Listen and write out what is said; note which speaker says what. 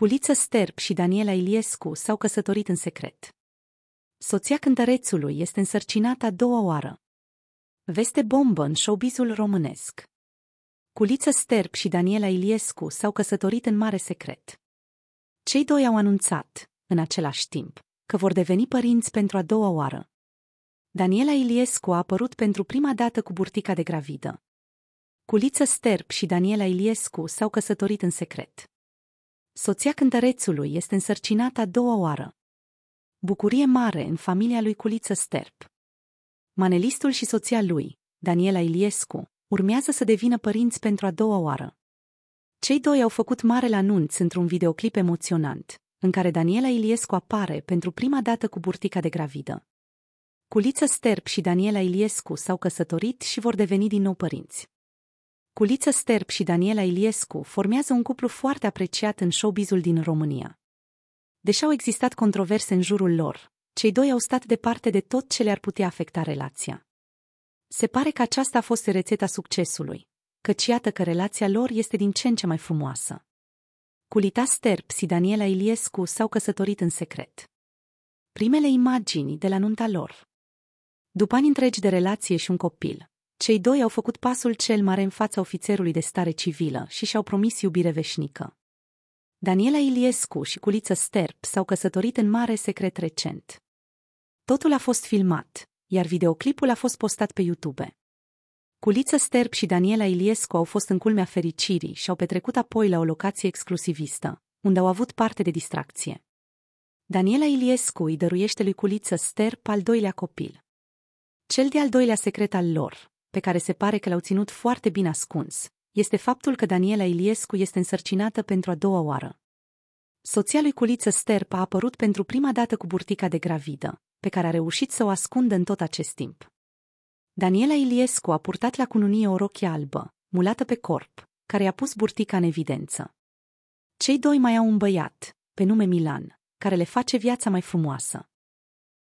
Speaker 1: Culiță Sterp și Daniela Iliescu s-au căsătorit în secret. Soția cântărețului este însărcinată a doua oară. Veste bombă în showbizul românesc. Culiță Sterp și Daniela Iliescu s-au căsătorit în mare secret. Cei doi au anunțat, în același timp, că vor deveni părinți pentru a doua oară. Daniela Iliescu a apărut pentru prima dată cu burtica de gravidă. Culiță Sterp și Daniela Iliescu s-au căsătorit în secret. Soția cântărețului este însărcinată a doua oară. Bucurie mare în familia lui Culiță Sterp. Manelistul și soția lui, Daniela Iliescu, urmează să devină părinți pentru a doua oară. Cei doi au făcut mare anunț într-un videoclip emoționant, în care Daniela Iliescu apare pentru prima dată cu burtica de gravidă. Culiță Sterp și Daniela Iliescu s-au căsătorit și vor deveni din nou părinți. Culiță Sterp și Daniela Iliescu formează un cuplu foarte apreciat în showbizul din România. Deși au existat controverse în jurul lor, cei doi au stat departe de tot ce le-ar putea afecta relația. Se pare că aceasta a fost rețeta succesului, căci iată că relația lor este din ce în ce mai frumoasă. Culita Sterp și Daniela Iliescu s-au căsătorit în secret. Primele imagini de la nunta lor. După ani întregi de relație și un copil, cei doi au făcut pasul cel mare în fața ofițerului de stare civilă și și-au promis iubire veșnică. Daniela Iliescu și Culiță Sterp s-au căsătorit în mare secret recent. Totul a fost filmat, iar videoclipul a fost postat pe YouTube. Culiță Sterp și Daniela Iliescu au fost în culmea fericirii și au petrecut apoi la o locație exclusivistă, unde au avut parte de distracție. Daniela Iliescu îi dăruiește lui Culiță Sterp al doilea copil. Cel de-al doilea secret al lor, pe care se pare că l-au ținut foarte bine ascuns, este faptul că Daniela Iliescu este însărcinată pentru a doua oară. Soția lui Culiță Sterp a apărut pentru prima dată cu burtica de gravidă, pe care a reușit să o ascundă în tot acest timp. Daniela Iliescu a purtat la cununie o rochie albă, mulată pe corp, care i-a pus burtica în evidență. Cei doi mai au un băiat, pe nume Milan, care le face viața mai frumoasă.